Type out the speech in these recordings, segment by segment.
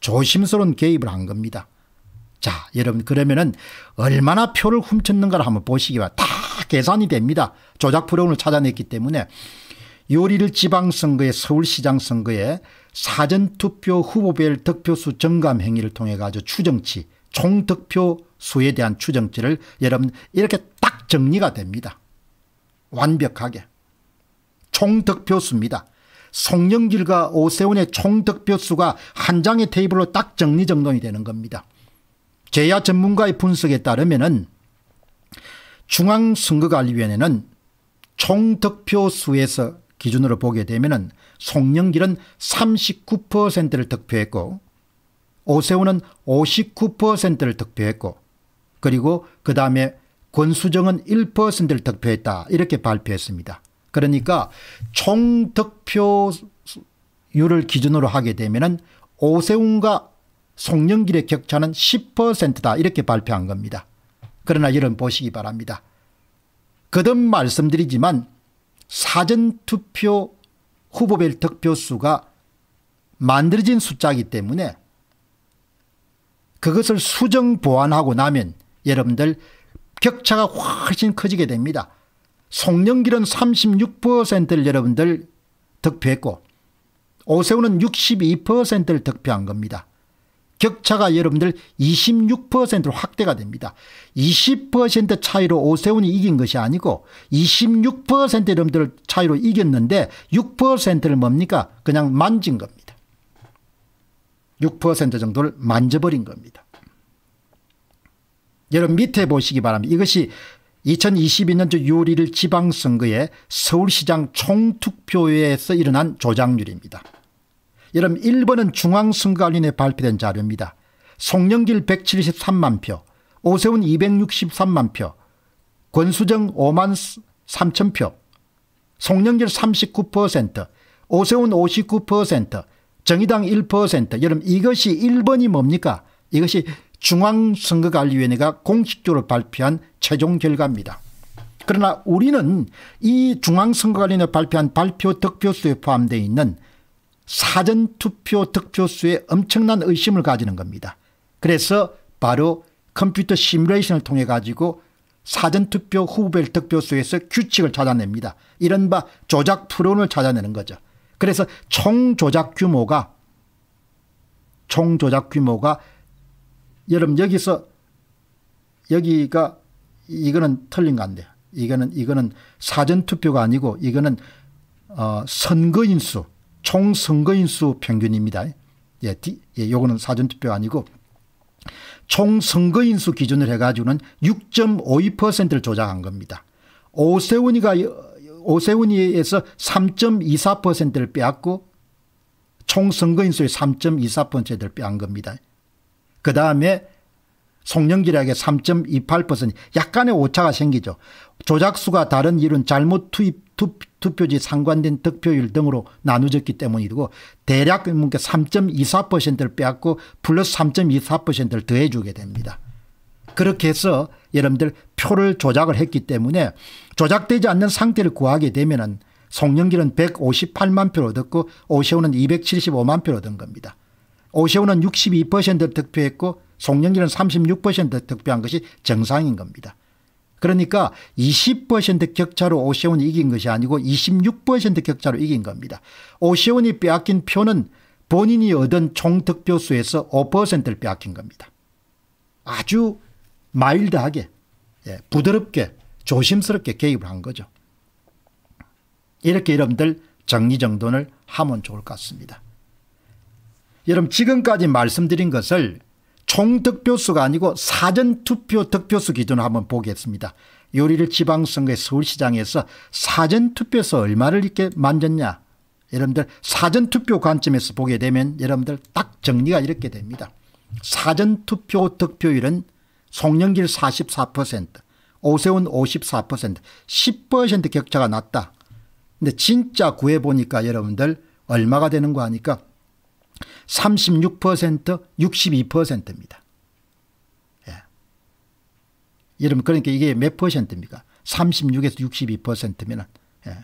조심스러운 개입을 한 겁니다. 자 여러분 그러면은 얼마나 표를 훔쳤는가를 한번 보시기 바랍니다. 다 계산이 됩니다. 조작 불용을 찾아냈기 때문에 6월 1 지방선거에 서울시장 선거에 사전투표 후보별 득표수 증감 행위를 통해 가지고 추정치 총득표 수에 대한 추정치를 여러분 이렇게 딱 정리가 됩니다. 완벽하게. 총득표수입니다. 송영길과 오세훈의 총득표수가 한 장의 테이블로 딱 정리정돈이 되는 겁니다. 제야 전문가의 분석에 따르면 중앙선거관리위원회는 총득표수에서 기준으로 보게 되면 송영길은 39%를 득표했고 오세훈은 59%를 득표했고 그리고 그 다음에 권수정은 1%를 득표했다 이렇게 발표했습니다. 그러니까 총 득표율을 기준으로 하게 되면 오세훈과 송영길의 격차는 10%다 이렇게 발표한 겁니다. 그러나 여러분 보시기 바랍니다. 거듭 말씀드리지만 사전투표 후보별 득표수가 만들어진 숫자이기 때문에 그것을 수정 보완하고 나면 여러분들 격차가 훨씬 커지게 됩니다. 송영길은 36%를 여러분들 득표했고 오세훈은 62%를 득표한 겁니다. 격차가 여러분들 26%로 확대가 됩니다. 20% 차이로 오세훈이 이긴 것이 아니고 26% 여러분들 차이로 이겼는데 6%를 뭡니까? 그냥 만진 겁니다. 6% 정도를 만져버린 겁니다. 여러분 밑에 보시기 바랍니다. 이것이 2022년 6월 1일 지방선거에 서울시장 총투표에서 일어난 조작률입니다. 여러분 1번은 중앙선거관리에 발표된 자료입니다. 송영길 173만 표, 오세훈 263만 표, 권수정 5만 3천 표, 송영길 39%, 오세훈 59%, 정의당 1%. 여러분 이것이 1번이 뭡니까? 이것이 중앙선거관리위원회가 공식적으로 발표한 최종 결과입니다. 그러나 우리는 이 중앙선거관리위원회 발표한 발표 득표수에 포함되어 있는 사전투표 득표수에 엄청난 의심을 가지는 겁니다. 그래서 바로 컴퓨터 시뮬레이션을 통해 가지고 사전투표 후보별 득표수에서 규칙을 찾아냅니다. 이른바 조작 프론을 찾아내는 거죠. 그래서 총조작 규모가 총조작 규모가 여러분 여기서 여기가 이거는 틀린 거 안 돼요. 이거는 이거는 사전 투표가 아니고 이거는 어, 선거인수 총 선거인수 평균입니다. 예, 디, 예, 요거는 사전 투표 아니고 총 선거인수 기준을 해가지고는 6.52%를 조작한 겁니다. 오세훈이가 오세훈이에서 3.24%를 빼앗고 총 선거인수의 3.24%를 빼앗은 겁니다. 그 다음에 송년기략의 3.28% 약간의 오차가 생기죠. 조작수가 다른 일은 잘못 투입, 투, 표지 상관된 득표율 등으로 나누졌기 때문이고 대략 3.24%를 빼앗고 플러스 3.24%를 더해주게 됩니다. 그렇게 해서 여러분들 표를 조작을 했기 때문에 조작되지 않는 상태를 구하게 되면 은 송영길은 158만 표를 얻었고 오세훈은 275만 표를 얻은 겁니다. 오세훈은 62%를 득표했고 송영길은 36% 득표한 것이 정상인 겁니다. 그러니까 20% 격차로 오세훈이 이긴 것이 아니고 26% 격차로 이긴 겁니다. 오세훈이 빼앗긴 표는 본인이 얻은 총 득표수에서 5%를 빼앗긴 겁니다. 아주 마일드하게 예, 부드럽게 조심스럽게 개입을 한 거죠. 이렇게 여러분들 정리정돈을 하면 좋을 것 같습니다. 여러분 지금까지 말씀드린 것을 총득표수가 아니고 사전투표 득표수 기준으로 한번 보겠습니다. 요리를 지방선거의 서울시장에서 사전투표에서 얼마를 이렇게 만졌냐. 여러분들 사전투표 관점에서 보게 되면 여러분들 딱 정리가 이렇게 됩니다. 사전투표 득표율은 송영길 44% 오세훈 54% 10% 격차가 났다. 근데 진짜 구해보니까 여러분들 얼마가 되는 거 아니까 36% 62%입니다. 예. 여러분 그러니까 이게 몇 퍼센트입니까? 36에서 62%면 예.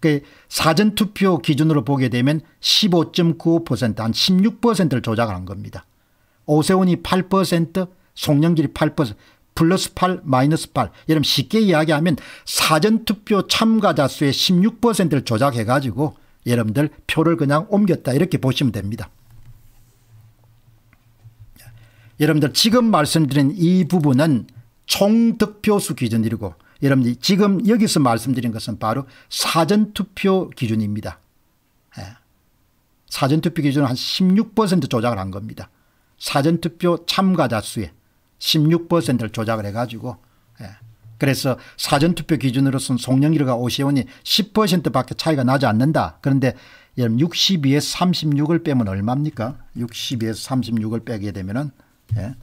그 사전투표 기준으로 보게 되면 15.95%한 16%를 조작한 겁니다. 오세훈이 8% 송영길이 8% 플러스 8 마이너스 8 여러분 쉽게 이야기하면 사전투표 참가자 수의 16%를 조작해가지고 여러분들 표를 그냥 옮겼다 이렇게 보시면 됩니다. 여러분들 지금 말씀드린 이 부분은 총득표수 기준이고 여러분들 지금 여기서 말씀드린 것은 바로 사전투표 기준입니다. 예. 사전투표 기준은 한 16% 조작을 한 겁니다. 사전투표 참가자 수에 16%를 조작을 해가지고 예. 그래서 사전투표 기준으로선 송영길과 오세훈이 10%밖에 차이가 나지 않는다. 그런데 62에서 36을 빼면 얼마입니까? 62에서 36을 빼게 되면은 예.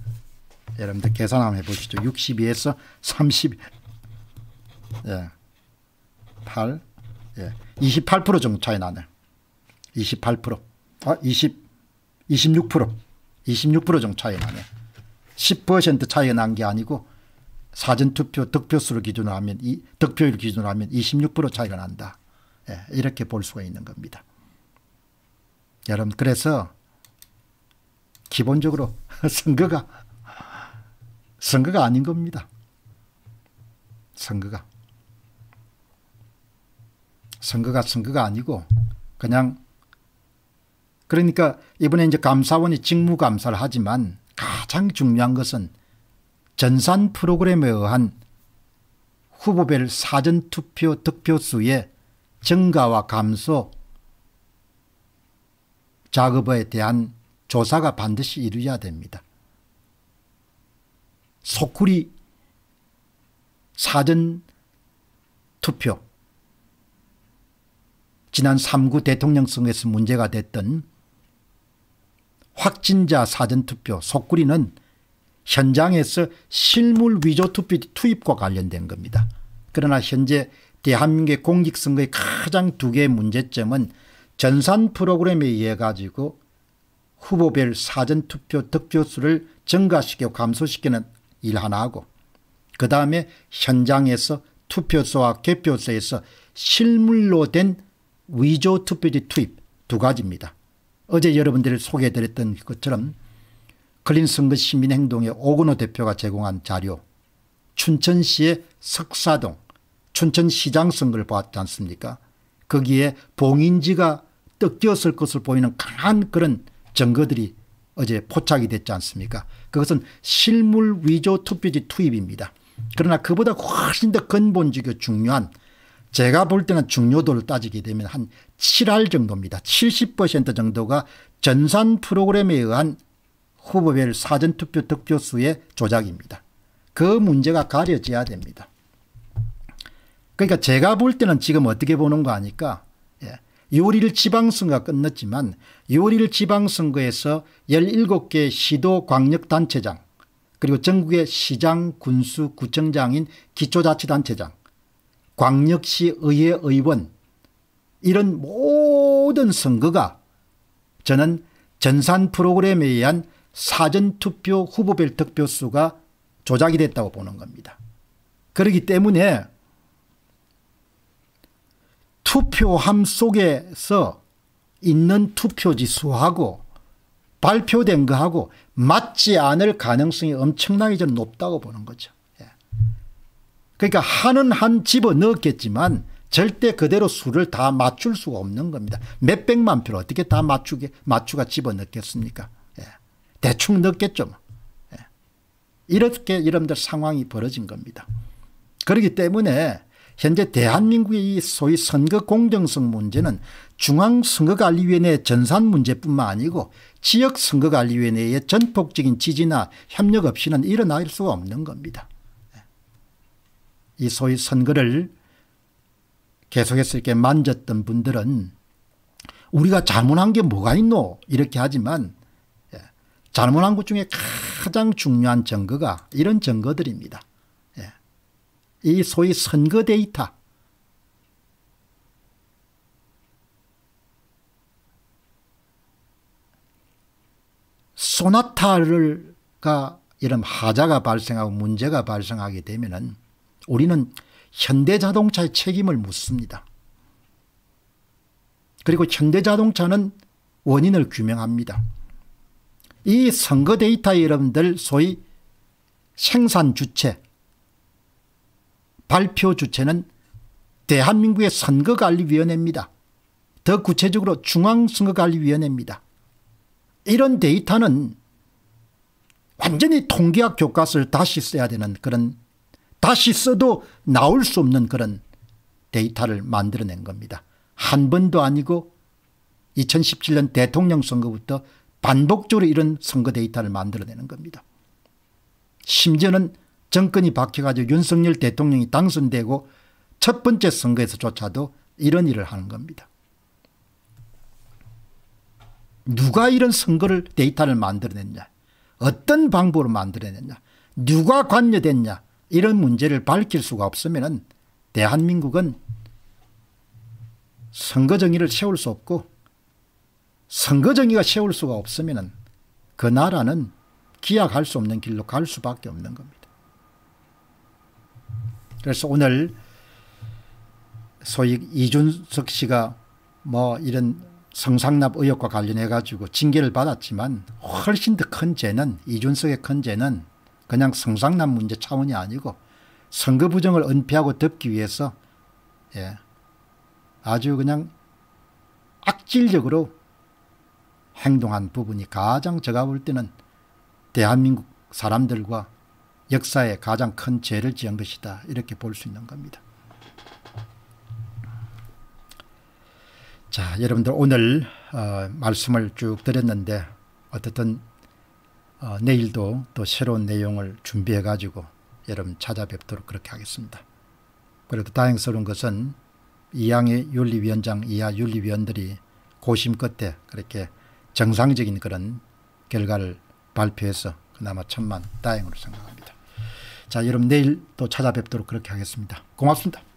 여러분들 계산 한번 해보시죠. 62에서 30 예. 8 예. 28% 정도 차이 나네28% 아, 20 26% 26% 정도 차이 나네. 10% 어? 차이 난 게 아니고 사전투표 득표수를 기준으로 하면 이 득표율 기준으로 하면 26% 차이가 난다. 예, 이렇게 볼 수가 있는 겁니다. 여러분 그래서 기본적으로 선거가 선거가 아닌 겁니다. 선거가 선거가 선거가 아니고 그냥 그러니까 이번에 이제 감사원이 직무감사를 하지만 가장 중요한 것은 전산 프로그램에 의한 후보별 사전투표 득표수의 증가와 감소 작업에 대한 조사가 반드시 이루어야 됩니다. 소쿠리 사전투표 지난 3구 대통령 선거에서 문제가 됐던 확진자 사전투표 소쿠리는 현장에서 실물 위조 투표 투입과 관련된 겁니다. 그러나 현재 대한민국의 공직선거의 가장 두 개의 문제점은 전산 프로그램에 의해 가지고 후보별 사전투표 득표수를 증가시켜 감소시키는 일 하나 하고 그 다음에 현장에서 투표소와 개표소에서 실물로 된 위조 투표지 투입 두 가지입니다. 어제 여러분들을 소개해드렸던 것처럼 클린슨거 시민행동의 오근호 대표가 제공한 자료 춘천시의 석사동 춘천시장 선거를 보았지 않습니까 거기에 봉인지가 뜯겼을 것을 보이는 강한 그런 증거들이 어제 포착이 됐지 않습니까 그것은 실물 위조 투표지 투입입니다 그러나 그보다 훨씬 더 근본적이고 중요한 제가 볼 때는 중요도를 따지게 되면 한 7할 정도입니다 70% 정도가 전산 프로그램에 의한 후보별 사전투표 득표수의 조작입니다. 그 문제가 가려져야 됩니다. 그러니까 제가 볼 때는 지금 어떻게 보는 거 아니까 예. 6월 1 지방선거가 끝났지만 요리를 지방선거에서 17개 시도 광역단체장 그리고 전국의 시장, 군수, 구청장인 기초자치단체장 광역시 의회 의원 이런 모든 선거가 저는 전산 프로그램에 의한 사전투표 후보별 득표수가 조작이 됐다고 보는 겁니다. 그렇기 때문에 투표함 속에서 있는 투표지 수하고 발표된 거하고 맞지 않을 가능성이 엄청나게 좀 높다고 보는 거죠. 예. 그러니까 한은 한 집어넣었겠지만 절대 그대로 수를 다 맞출 수가 없는 겁니다. 몇백만 표를 어떻게 다 맞추게, 맞추가 집어넣겠습니까? 대충 넣겠죠. 뭐. 예. 이렇게 여러분들 상황이 벌어진 겁니다. 그렇기 때문에 현재 대한민국의 이 소위 선거 공정성 문제는 중앙선거관리위원회 전산 문제뿐만 아니고 지역선거관리위원회의 전폭적인 지지나 협력 없이는 일어날 수가 없는 겁니다. 예. 이 소위 선거를 계속해서 이렇게 만졌던 분들은 우리가 자문한 게 뭐가 있노 이렇게 하지만 잘못한 것 중에 가장 중요한 증거가 이런 증거들입니다. 예. 이 소위 선거 데이터. 소나타를가 이런 하자가 발생하고 문제가 발생하게 되면은 우리는 현대자동차의 책임을 묻습니다. 그리고 현대자동차는 원인을 규명합니다. 이 선거 데이터 여러분들 소위 생산 주체, 발표 주체는 대한민국의 선거관리위원회입니다. 더 구체적으로 중앙선거관리위원회입니다. 이런 데이터는 완전히 통계학 교과서를 다시 써야 되는 그런 다시 써도 나올 수 없는 그런 데이터를 만들어낸 겁니다. 한 번도 아니고 2017년 대통령 선거부터 반복적으로 이런 선거 데이터를 만들어내는 겁니다. 심지어는 정권이 바뀌어가지고 윤석열 대통령이 당선되고 첫 번째 선거에서조차도 이런 일을 하는 겁니다. 누가 이런 선거를 데이터를 만들어냈냐 어떤 방법으로 만들어냈냐 누가 관여됐냐 이런 문제를 밝힐 수가 없으면 대한민국은 선거 정의를 세울 수 없고 선거정의가 세울 수가 없으면 그 나라는 기약할 수 없는 길로 갈 수밖에 없는 겁니다. 그래서 오늘 소위 이준석 씨가 뭐 이런 성상납 의혹과 관련해 가지고 징계를 받았지만 훨씬 더 큰 죄는 이준석의 큰 죄는 그냥 성상납 문제 차원이 아니고 선거 부정을 은폐하고 덮기 위해서 예, 아주 그냥 악질적으로 행동한 부분이 가장 제가 볼 때는 대한민국 사람들과 역사에 가장 큰 죄를 지은 것이다 이렇게 볼 수 있는 겁니다. 자 여러분들 오늘 어, 말씀을 쭉 드렸는데 어쨌든 어, 내일도 또 새로운 내용을 준비해 가지고 여러분 찾아뵙도록 그렇게 하겠습니다. 그래도 다행스러운 것은 이양의 윤리위원장 이하 윤리위원들이 고심 끝에 그렇게 정상적인 그런 결과를 발표해서 그나마 천만 다행으로 생각합니다. 자 여러분 내일 또 찾아뵙도록 그렇게 하겠습니다. 고맙습니다.